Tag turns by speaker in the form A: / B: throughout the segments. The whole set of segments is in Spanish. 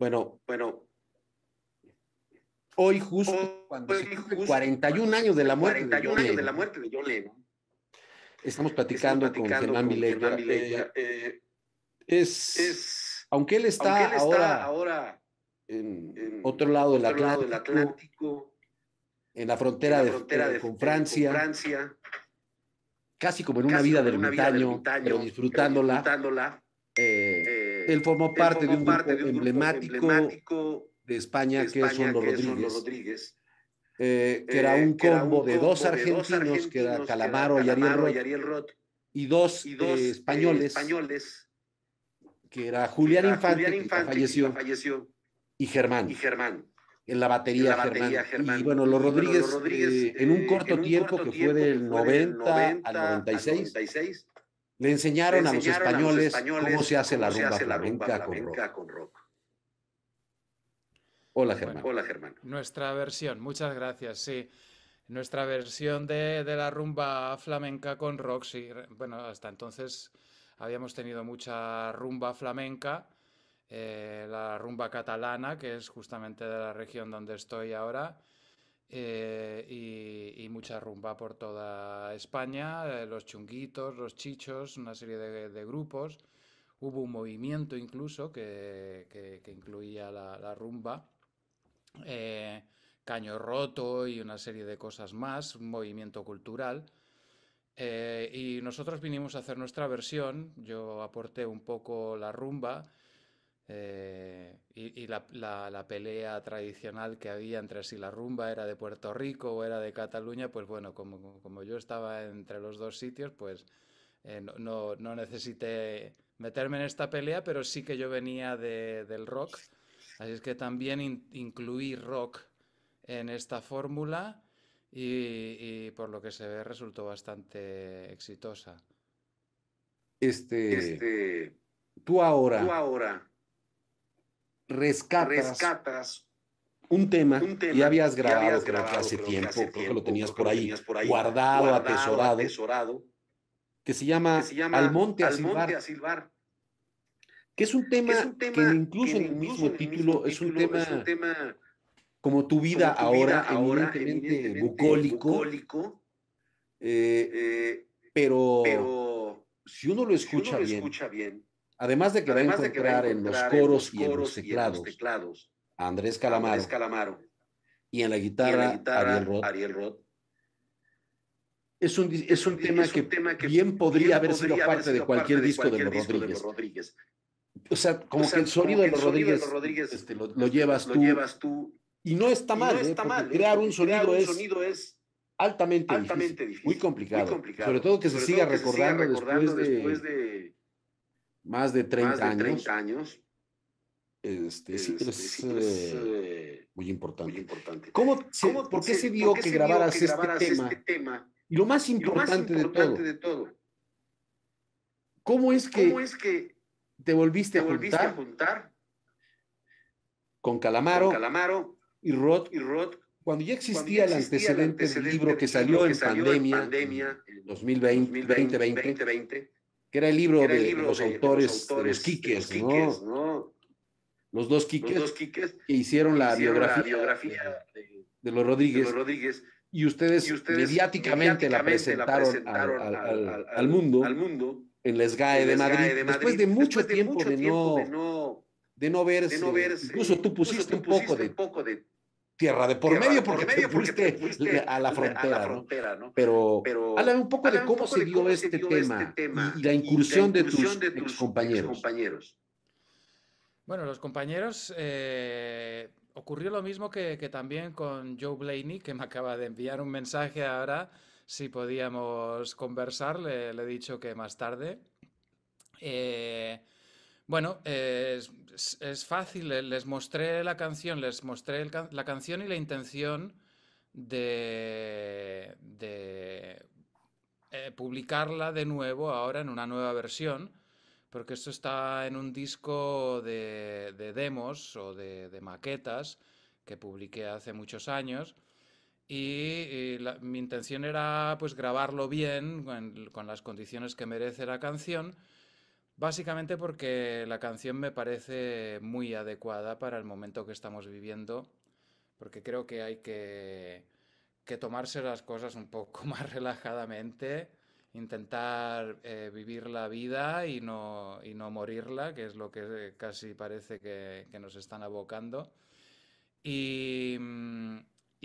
A: Bueno, bueno. Hoy justo cuando se 41 años de la muerte de años de la muerte Estamos platicando, con, con Germán eh, eh, es, aunque él está, ahora, en, otro lado del, Atlántico, en la frontera, de, con, Francia, casi como en una, vida, del montaño, disfrutándola. disfrutándola eh, él formó parte, de, un parte emblemático, de España, que, son los, Rodríguez. Eh, eh, que era un combo, de, dos argentinos, que era Calamaro, y, Ariel Roth, y dos, y eh, españoles, que era Julián Infante, que falleció, y Germán. Y Germán. En la batería, Germán. Y bueno, los Rodríguez, en un corto tiempo, que fue del 90, al 96 le enseñaron, a, los españoles cómo se hace la rumba, flamenca, con rock. Hola, Germán. hola,
B: Nuestra versión, muchas gracias, sí. Nuestra versión de, la rumba flamenca con rock, sí. Bueno, hasta entonces habíamos tenido mucha rumba flamenca, eh, la rumba catalana, que es justamente de la región donde estoy ahora, eh, y, mucha rumba por toda España, eh, los chunguitos, los chichos, una serie de, grupos. Hubo un movimiento incluso que, que, incluía la, rumba, eh, caño roto y una serie de cosas más, un movimiento cultural. y nosotros vinimos a hacer nuestra versión, yo aporté un poco la rumba eh, y, la, la, pelea tradicional que había entre si la rumba era de Puerto Rico o era de Cataluña, pues bueno, como, como yo estaba entre los dos sitios, pues eh, no, no, necesité meterme en esta pelea, pero sí que yo venía de, del rock. Así es que también incluí rock en esta fórmula y, y, por lo que se ve resultó bastante exitosa.
A: Este, este tú ahora, tú ahora rescatas, un tema, que habías grabado, hace, tiempo, creo que lo tenías, por, ahí, guardado, atesorado, que se llama, Al Monte a Silbar, que, es un tema, que incluso, en el mismo título, es, un tema, como tu vida, ahora, ahora, bucólico, eh, eh, pero, si uno lo escucha bien Además de que va a encontrar, en los coros, y, en los teclados, a Andrés Calamaro. y, en la guitarra, Ariel Roth. Ariel Roth. Es un, es un, tema, que bien podría haber sido parte de cualquier, disco, de los Rodríguez. O sea, como que el sonido, de, los Rodríguez, este, lo, llevas lo, llevas tú. Y no está mal, crear, un sonido, sonido, es, altamente, difícil, muy, complicado. Sobre todo que se, siga, recordando, después de más de 30 años. este, este es, eh, eh, muy importante. ¿Por qué se, dio que, grabaras este, este, tema? Y lo más importante, de, todo, ¿cómo es que, te volviste, a, juntar con Calamaro, y Rod, cuando ya existía, el, antecedente del libro que salió, en, pandemia, en 2020, 2020, 2020, 2020 que era el libro, de, los autores, de, los Quiques, los, ¿no? los dos Quiques, que hicieron la biografía, de, los Rodríguez, y, ustedes mediáticamente, la presentaron, al, mundo, en la SGAE, de, Madrid, después de mucho, tiempo, de, no, de, no, verse, Incluso tú pusiste, un poco de tierra de por medio porque, te fuiste a la frontera, ¿no? Pero, pero háblame un poco de cómo, este se, dio este tema y la incursión, de tus, compañeros.
B: Bueno, los compañeros eh, ocurrió lo mismo que, también con Joe Blaney, que me acaba de enviar un mensaje ahora si podíamos conversar. Le, he dicho que más tarde. Eh, bueno, es, fácil, les mostré la canción, les mostré la canción y la intención de, eh, publicarla de nuevo ahora en una nueva versión, porque esto está en un disco de, demos o de, maquetas que publiqué hace muchos años. Y, mi intención era pues grabarlo bien con las condiciones que merece la canción Básicamente porque la canción me parece muy adecuada para el momento que estamos viviendo, porque creo que hay que, tomarse las cosas un poco más relajadamente, intentar eh, vivir la vida y no, no morirla, que es lo que casi parece que, nos están abocando. Y, mm,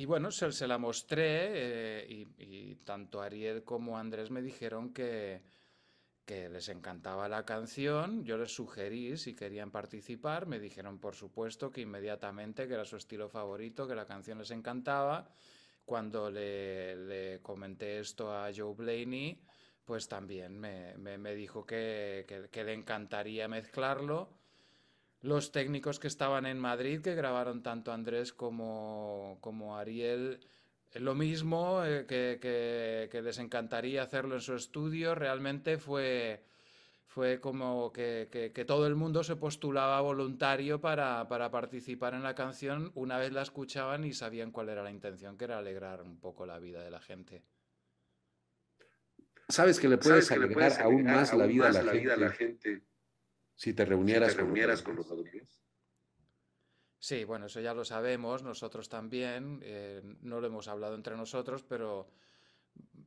B: bueno, se, la mostré eh, y tanto Ariel como Andrés me dijeron que que les encantaba la canción, yo les sugerí si querían participar, me dijeron por supuesto que inmediatamente que era su estilo favorito, que la canción les encantaba. Cuando le, comenté esto a Joe Blaney, pues también me, dijo que, le encantaría mezclarlo. Los técnicos que estaban en Madrid, que grabaron tanto Andrés como, como Ariel, lo mismo eh, que, les encantaría hacerlo en su estudio, realmente fue, fue como que, todo el mundo se postulaba voluntario para, participar en la canción una vez la escuchaban y sabían cuál era la intención, que era alegrar un poco la vida de la gente
A: sabes que le puedes, alegrar, aún más, la, vida la, a la gente si te reunieras, con,
B: los adultos. Sí, bueno, eso ya lo sabemos, nosotros también, eh, no lo hemos hablado entre nosotros, pero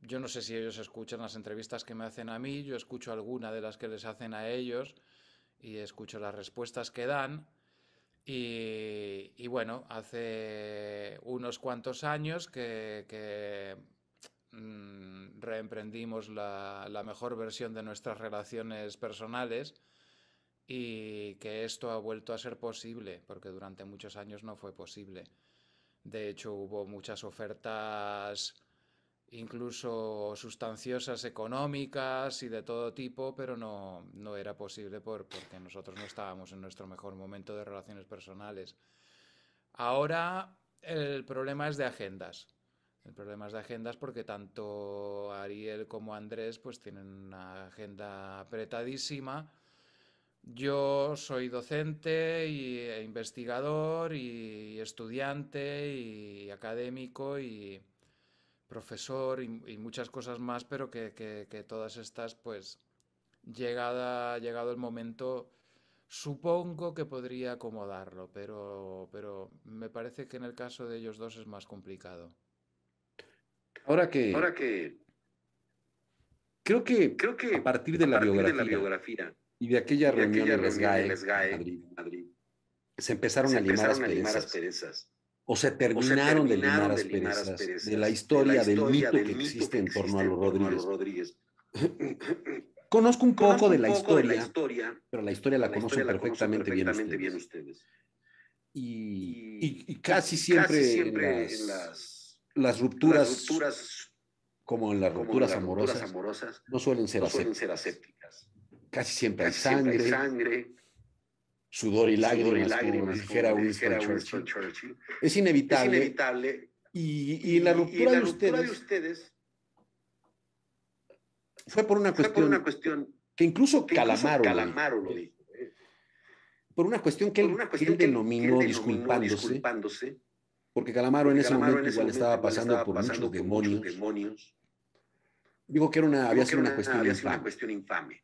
B: yo no sé si ellos escuchan las entrevistas que me hacen a mí, yo escucho alguna de las que les hacen a ellos y escucho las respuestas que dan. Y, bueno, hace unos cuantos años que, mm, reemprendimos la mejor versión de nuestras relaciones personales y que esto ha vuelto a ser posible, porque durante muchos años no fue posible. De hecho, hubo muchas ofertas incluso sustanciosas económicas y de todo tipo, pero no, no era posible porque nosotros no estábamos en nuestro mejor momento de relaciones personales. Ahora el problema es de agendas. El problema es de agendas porque tanto Ariel como Andrés pues tienen una agenda apretadísima yo soy docente e investigador y estudiante y académico y profesor y, muchas cosas más, pero que, todas estas, pues, llegado el momento, supongo que podría acomodarlo, pero, me parece que en el caso de ellos dos es más complicado.
A: Ahora que... Ahora que... Creo que, creo que a partir de la biografía y de aquella reunión, de les Madrid, se empezaron, a, limar las perezas O se terminaron, de, limar las perezas de la historia, del, mito que existe, en torno a los Rodríguez. Conozco un poco, de, la historia, pero la historia la, conocen perfectamente, bien ustedes. Y, casi siempre, en las, rupturas, como en las rupturas, amorosas, no suelen ser, no suelen ser asépticas casi siempre hay sangre, sudor y lágrimas, como dijera, Winston, Churchill. Es inevitable. Y, y, la ruptura, de, ustedes fue por una, cuestión, que incluso, Calamaro, ¿eh? lo dijo. ¿eh? Por una cuestión que, él, denominó, disculpándose, porque Calamaro en ese momento igual estaba pasando, por, muchos demonios. Dijo que era una, había sido una cuestión infame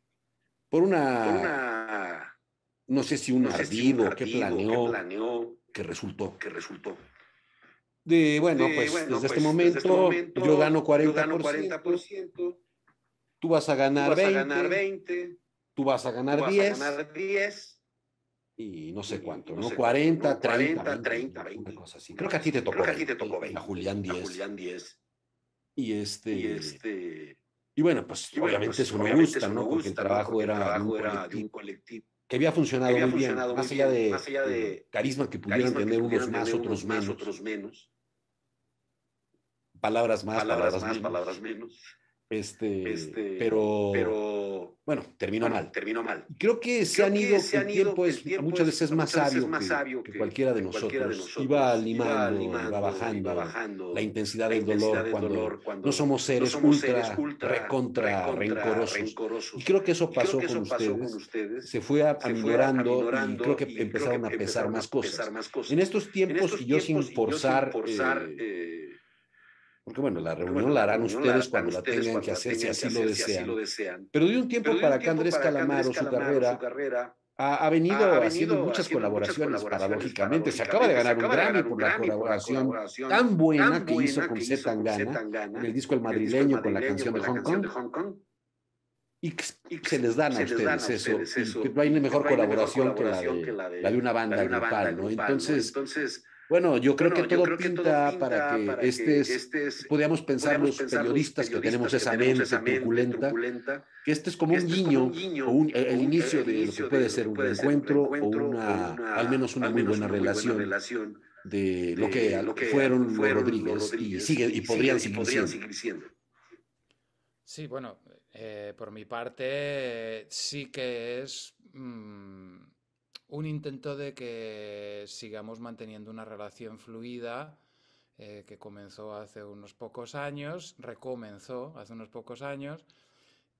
A: por una, no sé si un, ardido, que planeó, que, resultó. Que resultó. De, bueno, pues, este pues, desde, este momento, yo gano 40%. tú vas a ganar, 20, ganar Tú vas a ganar, 10, Y no sé cuánto, ¿no? 40, 30, 30 20, así. Creo que a ti te tocó, 20. Julián 10. Y este, este y bueno, pues obviamente pues, eso me gusta, ¿no? porque el trabajo, trabajo era, un colectivo. Que había funcionado muy bien, más, allá de, carisma que pudieran tener unos más, otros menos. Palabras más, palabras, más, palabras menos. Este, este pero bueno, terminó mal. Terminó mal. Creo que se han ido, el, tiempo es, muchas veces más sabio, es más sabio que, cualquiera de nosotros. Iba, animando, iba, bajando, bajando la intensidad, del, dolor, cuando, no somos seres, ultra, recontra, rencorosos. Y creo que eso pasó, con, ustedes. Se fue aminorando y creo que empezaron a pesar más cosas. En estos tiempos, y yo sin forzar eh, eh, porque bueno, la reunión la harán ustedes cuando la tengan que hacer, si así, lo desean. Pero de un tiempo para acá Andrés Calamaro, su carrera, ha, venido, haciendo muchas colaboraciones, paradójicamente. Se acaba de ganar un Grammy por la colaboración, tan buena, que, hizo con Z Tangana, en el disco El Madrileño, con la canción, de, Hong Kong. Y, se les dan a ustedes, eso. que no hay mejor colaboración, que, la de, una banda grupal, ¿no? Entonces bueno, yo creo, que, todo pinta para que, este, este, es, podríamos pensar los periodistas, que tenemos esa mente, esa que este es como, este un, guiño, el, inicio de lo que puede ser un, encuentro, o una, al menos una muy buena, relación, de, lo que, fueron, los Rodríguez, y, sigue, y, podrían, seguir, siendo.
B: Sí, bueno, eh, por mi parte eh, sí que es mm, un intento de que sigamos manteniendo una relación fluida eh, que comenzó hace unos pocos años, recomenzó hace unos pocos años.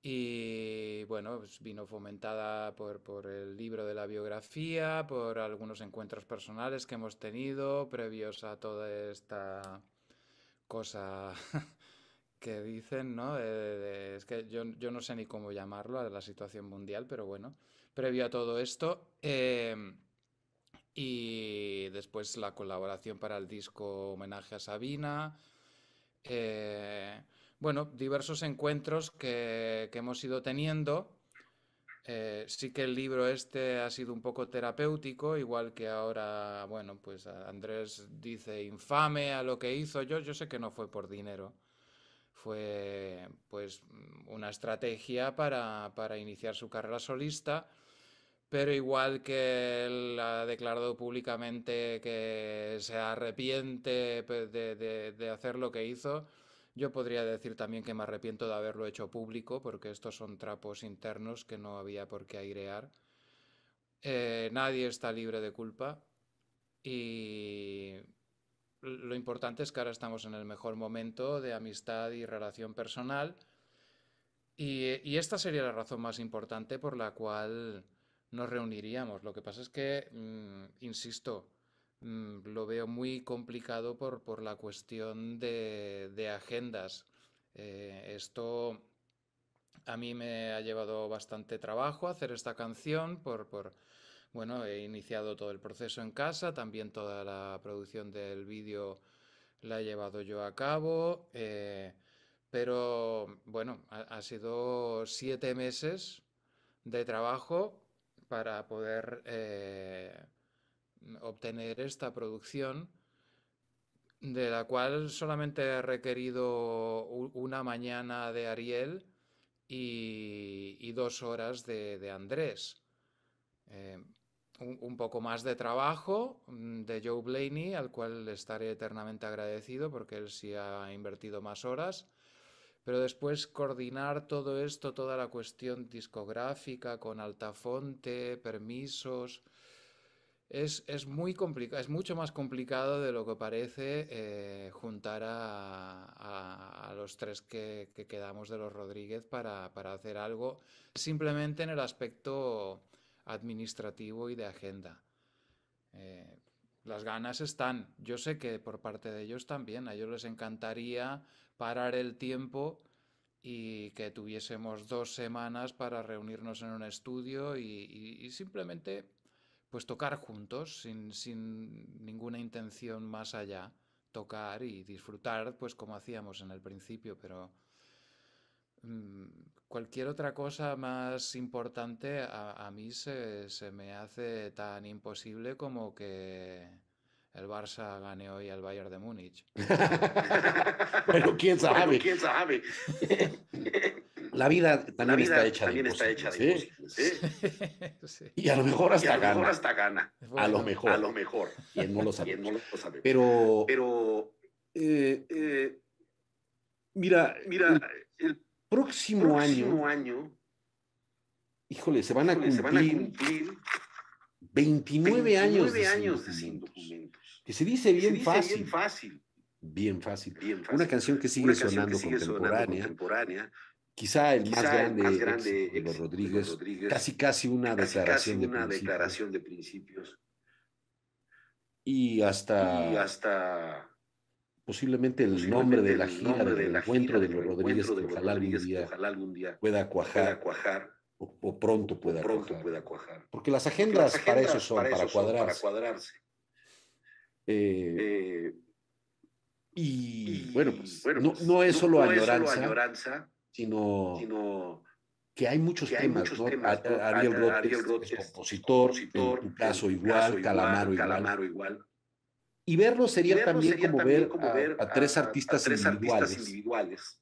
B: Y bueno, pues vino fomentada por, el libro de la biografía, por algunos encuentros personales que hemos tenido previos a toda esta cosa que dicen, ¿no? Eh, es que yo, no sé ni cómo llamarlo a la situación mundial, pero bueno previo a todo esto. Em, y después la colaboración para el disco Homenaje a Sabina. Eh, bueno, diversos encuentros que, hemos ido teniendo. Eh, sí que el libro este ha sido un poco terapéutico, igual que ahora, bueno, pues Andrés dice infame a lo que hizo. Yo, yo sé que no fue por dinero. Fue pues una estrategia para iniciar su carrera solista pero igual que él ha declarado públicamente que se arrepiente pues, de, hacer lo que hizo, yo podría decir también que me arrepiento de haberlo hecho público, porque estos son trapos internos que no había por qué airear. Eh, nadie está libre de culpa y lo importante es que ahora estamos en el mejor momento de amistad y relación personal. y esta sería la razón más importante por la cual nos reuniríamos. Lo que pasa es que, mm, insisto, mm, lo veo muy complicado por, la cuestión de, agendas. Eh, esto a mí me ha llevado bastante trabajo hacer esta canción por, bueno, he iniciado todo el proceso en casa, también toda la producción del vídeo la he llevado yo a cabo, eh, pero bueno, ha sido siete meses de trabajo para poder eh, obtener esta producción, de la cual solamente he requerido una mañana de Ariel y, dos horas de, Andrés. Eh, un, un, poco más de trabajo mm, de Joe Blaney, al cual estaré eternamente agradecido porque él sí ha invertido más horas pero después coordinar todo esto, toda la cuestión discográfica con altafonte, permisos, es, es muy complicado, es mucho más complicado de lo que parece eh, juntar a, a, los tres que, que, quedamos de los Rodríguez para, para hacer algo simplemente en el aspecto administrativo y de agenda. Eh, las ganas están, yo sé que por parte de ellos también, a ellos les encantaría parar el tiempo y que tuviésemos dos semanas para reunirnos en un estudio y, simplemente pues tocar juntos sin, sin, ninguna intención más allá, tocar y disfrutar pues como hacíamos en el principio, pero mm, cualquier otra cosa más importante a, mí se, se, me hace tan imposible como que el Barça gane hoy al Bayern de Múnich. Pero
A: quién sabe. Pero
B: quién sabe.
A: La vida también la vida está hecha también de está hecha de ¿sí?
B: ¿sí? Y a lo mejor hasta, a lo gana. Mejor hasta
A: gana. A lo mejor. A lo mejor. Quien no lo sabe? No lo sabe? Pero, Pero eh, eh, mira, mira, el, el próximo, próximo año, año, híjole, se van a híjole, cumplir, se van a cumplir 29, 29, años de, años de sin documentos. Que se dice bien se dice fácil. Bien fácil bien fácil. Una canción que sigue, sonando, contemporánea, quizá el más grande, de los Rodríguez, casi casi una declaración, de, principios. Y hasta, hasta posiblemente el nombre de la gira, del encuentro de los Rodríguez, de ojalá, algún día, pueda cuajar. o, pronto, pueda, cuajar. pueda, Porque las agendas, para eso son, para, cuadrarse. eh, eh y, bueno, pues, no, pues, no es solo, añoranza, sino, sino que hay muchos temas, Ariel Rotes, compositor, tu caso, igual, Calamaro, igual, igual. Y verlo sería también como, ver, a, tres artistas individuales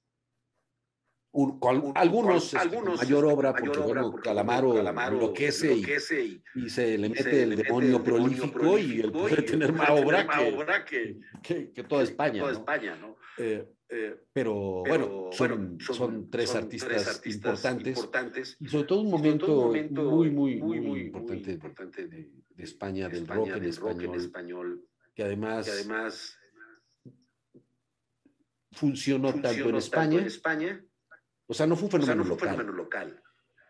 A: algunos, este, algunos mayor este, obra, porque, bueno, Calamaro, Calamaro enloquece, y, se le mete el, demonio prolífico, y el puede tener más obra, que, que, toda España. Eh, eh, pero, bueno, son, tres, artistas, importantes, y sobre todo un momento, muy, muy, muy, importante, de, España, del rock, en, español, que además, funcionó, tanto en España o sea, no fue un fenómeno, local.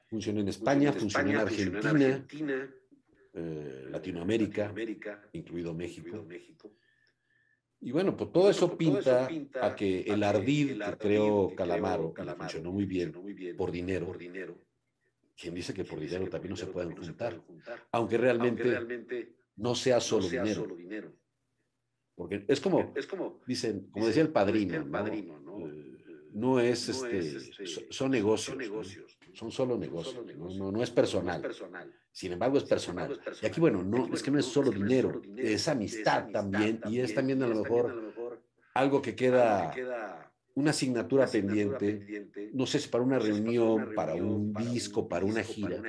A: Funcionó en España, funcionó en, Argentina, eh, Latinoamérica, incluido México. Y bueno, pues todo, eso, pues pinta a que el ardid que, creó Calamaro, funcionó muy bien, por, dinero. dinero. Quien dice que por dinero también no se pueden juntar, aunque realmente, no sea solo, dinero. Porque es como, dicen, como decía el padrino, ¿no? Eh, no es, este, este son negocios. Son, solo negocios, no, es personal. Sin embargo, es personal. Y aquí, bueno, no, es que no es solo dinero, es amistad, también, y es también a lo mejor algo que queda una asignatura, pendiente, no sé si para una, reunión, para un disco, para, una, gira,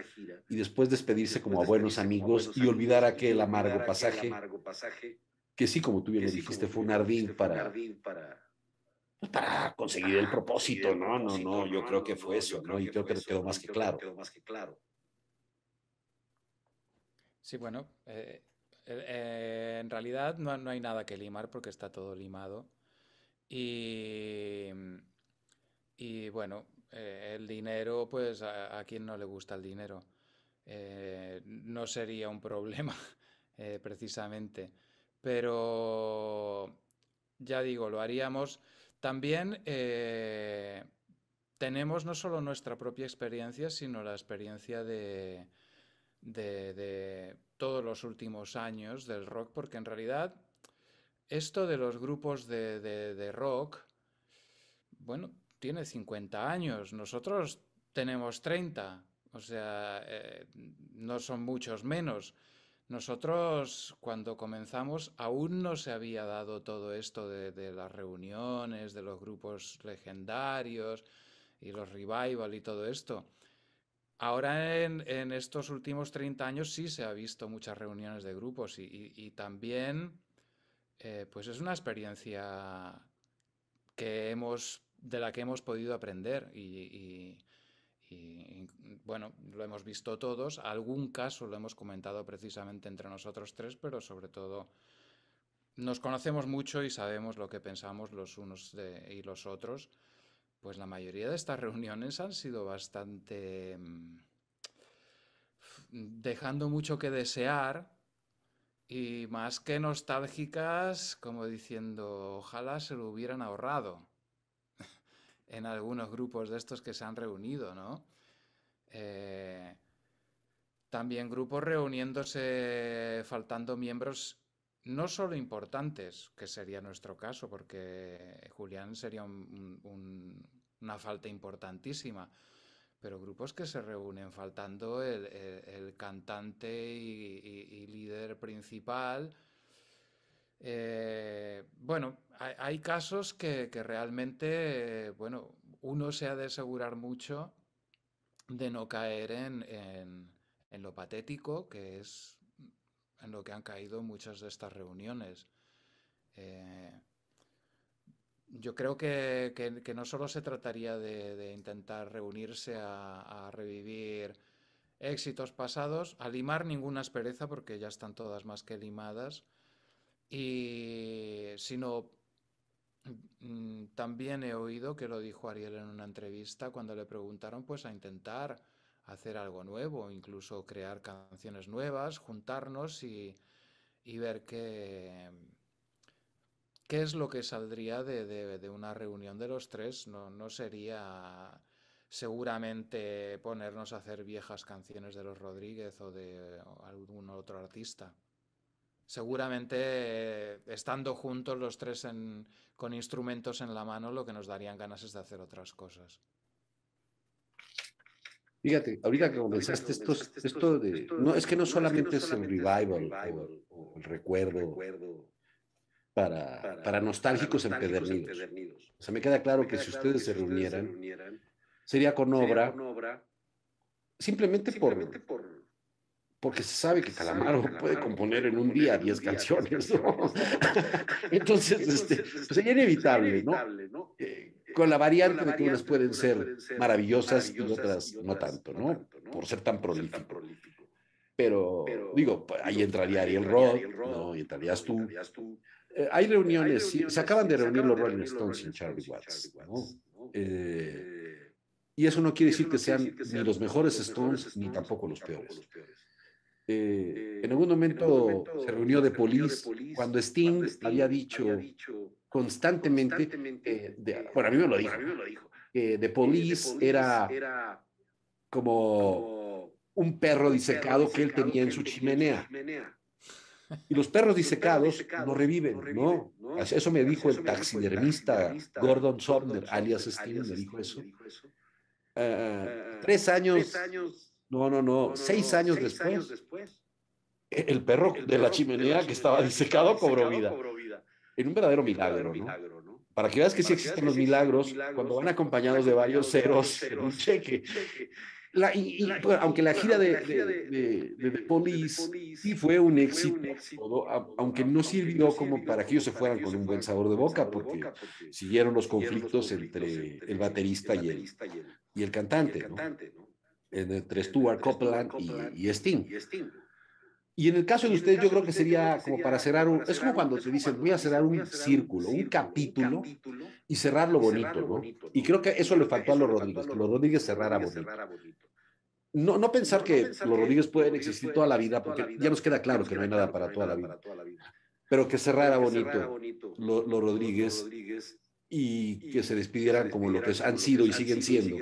A: y después despedirse como a buenos amigos y olvidar aquel amargo, pasaje, que sí, como tú bien lo dijiste, fue un ardín para, pues, para conseguir el propósito, ¿no? No, no, yo creo que fue eso, ¿no? Y creo que quedó más que claro.
B: Sí, bueno, eh, eh, en realidad no, hay nada que limar porque está todo limado. Y, bueno, eh, el dinero, pues a, a, quien no le gusta el dinero, no sería un problema precisamente. Pero ya digo, lo haríamos también eh, tenemos no solo nuestra propia experiencia, sino la experiencia de, todos los últimos años del rock, porque en realidad esto de los grupos de, rock, bueno, tiene 50 años, nosotros tenemos 30, o sea, eh, no son muchos menos. Nosotros cuando comenzamos aún no se había dado todo esto de, las reuniones, de los grupos legendarios y los revival y todo esto. Ahora en, estos últimos 30 años sí se ha visto muchas reuniones de grupos y, también eh, pues es una experiencia que hemos, de la que hemos podido aprender y, y, bueno, lo hemos visto todos, algún caso lo hemos comentado precisamente entre nosotros tres, pero sobre todo nos conocemos mucho y sabemos lo que pensamos los unos y los otros. Pues la mayoría de estas reuniones han sido bastante mm, dejando mucho que desear y más que nostálgicas, como diciendo, ojalá se lo hubieran ahorrado en algunos grupos de estos que se han reunido, ¿no? Eh, también grupos reuniéndose, faltando miembros no solo importantes, que sería nuestro caso, porque Julián sería una falta importantísima, pero grupos que se reúnen faltando el, cantante y líder principal, eh, bueno, hay, casos que, realmente, eh, bueno, uno se ha de asegurar mucho de no caer en, lo patético, que es en lo que han caído muchas de estas reuniones. Eh, yo creo que, no solo se trataría de, intentar reunirse a, a, revivir éxitos pasados, a limar ninguna aspereza, porque ya están todas más que limadas, y, sino mm, también he oído que lo dijo Ariel en una entrevista cuando le preguntaron pues a intentar hacer algo nuevo, incluso crear canciones nuevas, juntarnos y, ver qué, qué es lo que saldría de, una reunión de los tres. no, sería seguramente ponernos a hacer viejas canciones de los Rodríguez o de algún otro artista seguramente eh, estando juntos los tres con instrumentos en la mano, lo que nos darían ganas es de hacer otras cosas.
A: Fíjate, ahorita que comenzaste esto, esto de, no, es que no solamente es el revival o el recuerdo para, para nostálgicos empedernidos. O sea, me queda claro que si ustedes se reunieran, sería con obra simplemente por porque se sabe que Calamaro puede componer en un día 10 canciones, Entonces, sería inevitable, ¿no? Eh, eh, con la variante de que unas pueden ser maravillosas y otras no tanto, ¿no? Por ser tan prolífico. Pero, digo, ahí entraría Ariel Roth, ¿no? Y entrarías tú. Eh, hay reuniones, se acaban de reunir los Rolling Stones sin Charlie Watts, y eso no quiere decir que sean ni los mejores Stones ni tampoco los peores. Eh, en, algún momento, se reunió de polis cuando Sting, había, dicho constantemente, eh, eh, bueno, a mí me lo dijo, que de polis era, como un perro disecado, que él tenía en su chimenea. Y los perros disecados no reviven, ¿no? Eso me dijo el taxidermista Gordon Sumner, alias Sting, me dijo eso. Ah, ah, tres años no, no, no, seis, años, después, después, el perro, de, la chimenea que estaba disecado, cobró, vida. En un verdadero milagro, ¿no? Para que veas que sí existen los milagros, cuando van acompañados de varios ceros, en un cheque. aunque la gira de, de, Police sí fue un éxito, aunque no sirvió como para que ellos se fueran con un buen sabor de boca, porque siguieron los conflictos entre el baterista y el, y el cantante. ¿no? entre Stuart Copeland y, y Sting. Y en el caso de ustedes yo creo que sería como para cerrar un. Es como cuando te dicen, voy a cerrar un círculo, un capítulo y cerrar lo bonito, ¿no? Y creo que eso le faltó a los Rodríguez, que los Rodríguez cerrara bonito. No, no pensar que los Rodríguez pueden existir toda la vida, porque ya nos queda claro que no hay nada para toda la vida. Pero que cerrara bonito los Rodríguez y que se despidieran como lo que han sido y siguen siendo,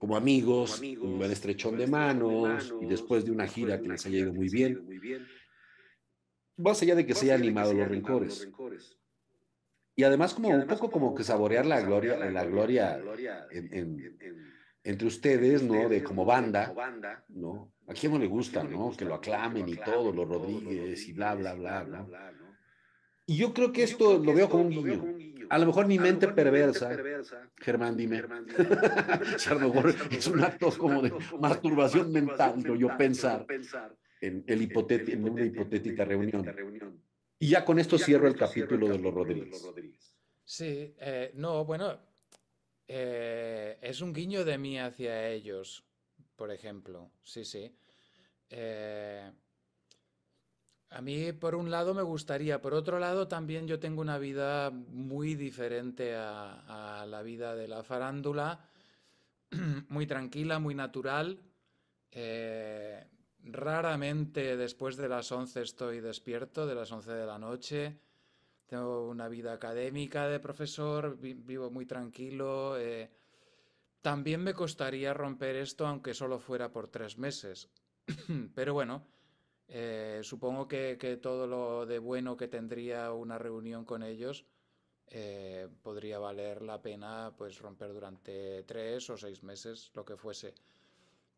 A: como amigos, un buen estrechón de manos y después de una gira que les haya ido muy bien, más allá de que se hayan animado los rencores. Y además como un poco como que saborear la gloria, la gloria entre ustedes, ¿no? De como banda, ¿no? ¿A quién no le gusta, ¿no? Que lo aclamen y todo, los Rodríguez y bla, bla, bla, bla. Y yo creo que esto lo veo como un a lo mejor mi, mente, perversa, Germán, dime. es un acto como de masturbación mental, yo pensar, en, una hipotética reunión. Y ya con esto cierro el capítulo, de, los Rodríguez.
B: Sí, eh, no, bueno, eh, es un guiño de mí hacia ellos, por ejemplo. Sí, sí. Eh, a mí, por un lado, me gustaría, por otro lado, también yo tengo una vida muy diferente a, la vida de la farándula, muy tranquila, muy natural. Eh, raramente después de las 11 estoy despierto, de las 11 de la noche. Tengo una vida académica de profesor, vivo muy tranquilo. Eh. también me costaría romper esto, aunque solo fuera por tres meses. Pero bueno. Eh, supongo que, todo lo de bueno que tendría una reunión con ellos eh, podría valer la pena pues romper durante tres o seis meses, lo que fuese.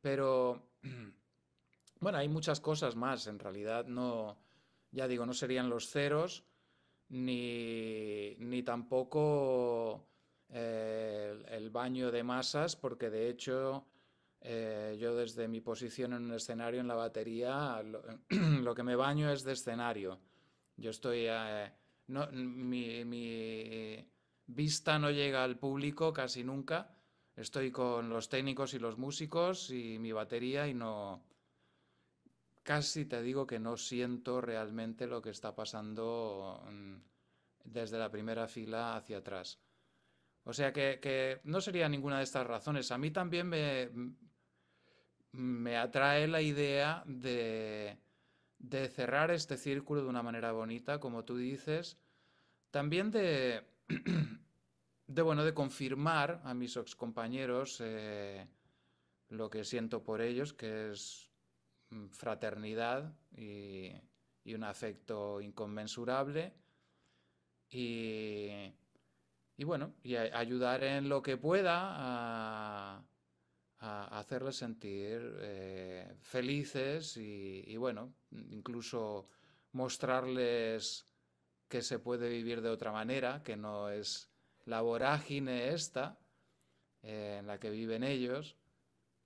B: Pero bueno, hay muchas cosas más. En realidad no, ya digo, no serían los ceros ni, tampoco eh, el, baño de masas, porque de hecho eh, yo desde mi posición en un escenario, en la batería, lo, que me baño es de escenario. Yo estoy... Eh, mi, vista no llega al público casi nunca. Estoy con los técnicos y los músicos y mi batería y no... Casi te digo que no siento realmente lo que está pasando mm, desde la primera fila hacia atrás. O sea que, no sería ninguna de estas razones. A mí también me, me atrae la idea de, cerrar este círculo de una manera bonita, como tú dices, también de, de bueno, de confirmar a mis ex compañeros eh, lo que siento por ellos, que es mm, fraternidad y, un afecto inconmensurable. Y, bueno, y ayudar en lo que pueda a, a hacerles sentir eh, felices y, bueno, incluso mostrarles que se puede vivir de otra manera, que no es la vorágine esta eh, en la que viven ellos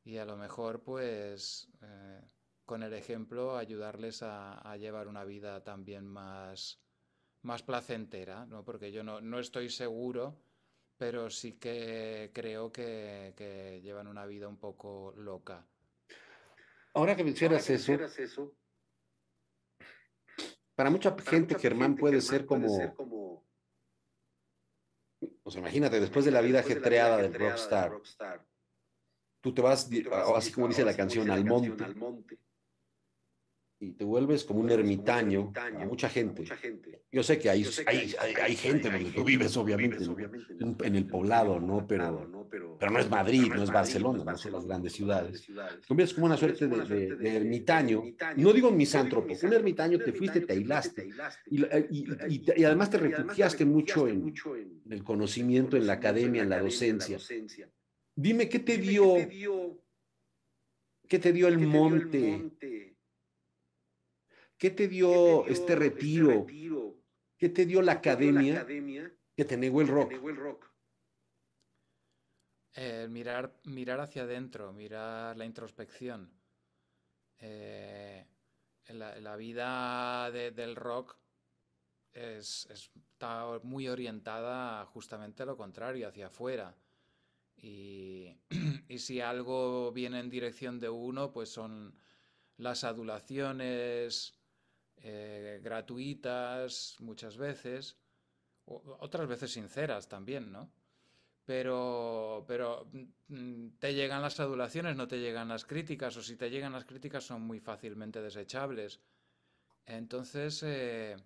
B: y a lo mejor pues eh, con el ejemplo ayudarles a, llevar una vida también más, más placentera, ¿no? porque yo no estoy seguro pero sí que creo que, llevan una vida un poco loca.
A: Ahora que mencionas, eso, para mucha gente Germán puede, ser, como, ser O sea, imagínate, después de la vida ajetreada de del rockstar, tú te vas, tú así como dice la canción, Al monte y te vuelves como un ermitaño a mucha gente. Yo sé que hay, hay, gente donde tú vives, obviamente, en el poblado, ¿no? Pero, pero no es Madrid, no es Barcelona, no son las grandes ciudades. Te como una suerte de, ermitaño. No digo misántropo, un ermitaño te fuiste, te aislaste. Y, además te refugiaste mucho en, en el conocimiento, en la academia, en la docencia. Dime, ¿qué te dio, qué te dio el monte? ¿Qué te dio, este, este retiro? ¿Qué te dio la, academia, dio que te negó el rock?
B: Eh, mirar, mirar hacia adentro, mirar la introspección. Eh, la, vida del rock está muy orientada justamente a lo contrario, hacia afuera. y, si algo viene en dirección de uno, pues son las adulaciones, eh, gratuitas muchas veces, otras veces sinceras también, ¿no? Pero, mm, te llegan las adulaciones, no te llegan las críticas, o si te llegan las críticas son muy fácilmente desechables. Entonces, eh,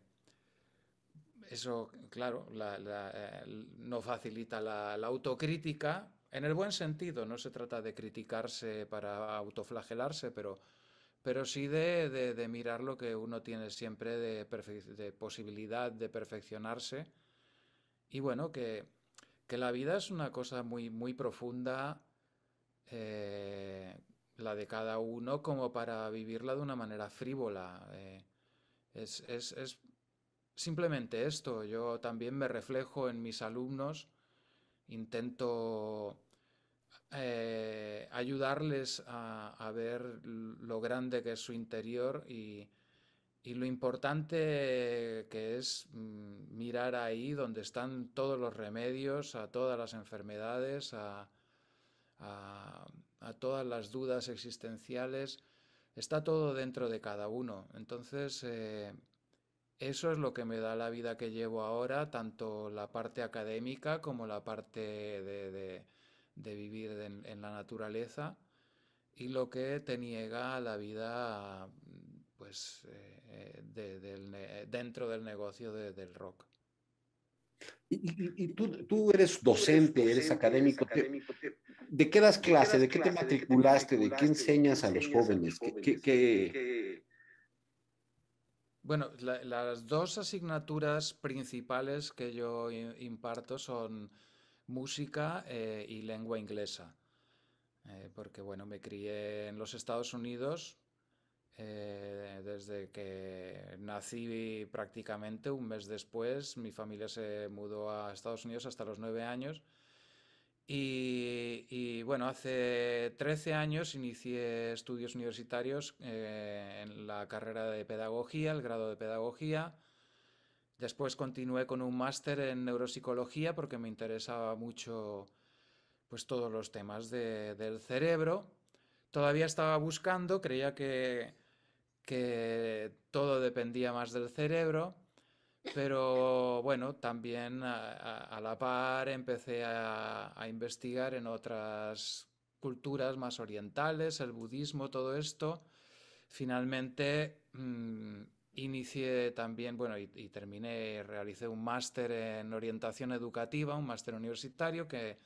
B: eso, claro, eh, no facilita la autocrítica, en el buen sentido, no se trata de criticarse para autoflagelarse, pero pero sí de, mirar lo que uno tiene siempre de, posibilidad de perfeccionarse. Y bueno, que, la vida es una cosa muy, muy profunda, eh, la de cada uno, como para vivirla de una manera frívola. Eh, es, es simplemente esto. Yo también me reflejo en mis alumnos, intento eh, ayudarles a, ver lo grande que es su interior y, lo importante que es mm, mirar ahí donde están todos los remedios a todas las enfermedades, a, todas las dudas existenciales. Está todo dentro de cada uno. Entonces, eh, eso es lo que me da la vida que llevo ahora, tanto la parte académica como la parte de de vivir en, la naturaleza y lo que te niega a la vida pues, eh, dentro del negocio del rock.
A: Y, tú, eres docente, eres, académico. ¿De qué das clase? ¿De qué te matriculaste? ¿De qué enseñas a los jóvenes? ¿Qué,
B: Bueno, las dos asignaturas principales que yo imparto son música eh, y lengua inglesa. Eh, porque bueno, me crié en los Estados Unidos eh, desde que nací prácticamente un mes después. Mi familia se mudó a Estados Unidos hasta los nueve años. Y, bueno, hace 13 años inicié estudios universitarios en la carrera de pedagogía, el grado de pedagogía. Después continué con un máster en neuropsicología porque me interesaba mucho pues todos los temas del cerebro. Todavía estaba buscando, creía que, que todo dependía más del cerebro, pero bueno, también a, la par empecé a, investigar en otras culturas más orientales, el budismo, todo esto. Finalmente mm, Inicié también, bueno, y, terminé, realicé un máster en orientación educativa, un máster universitario que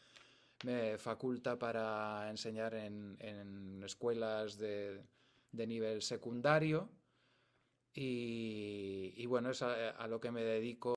B: me faculta para enseñar en, escuelas de, nivel secundario. Y, bueno, es a lo que me dedico.